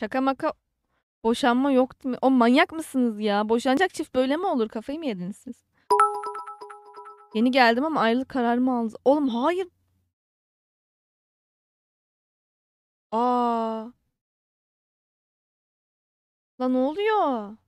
Şaka maka boşanma yok değil O manyak mısınız ya? Boşanacak çift böyle mi olur? Kafayı mı yediniz siz? Yeni geldim ama ayrılık kararımı aldınız. Oğlum hayır. Aa. Lan ne oluyor?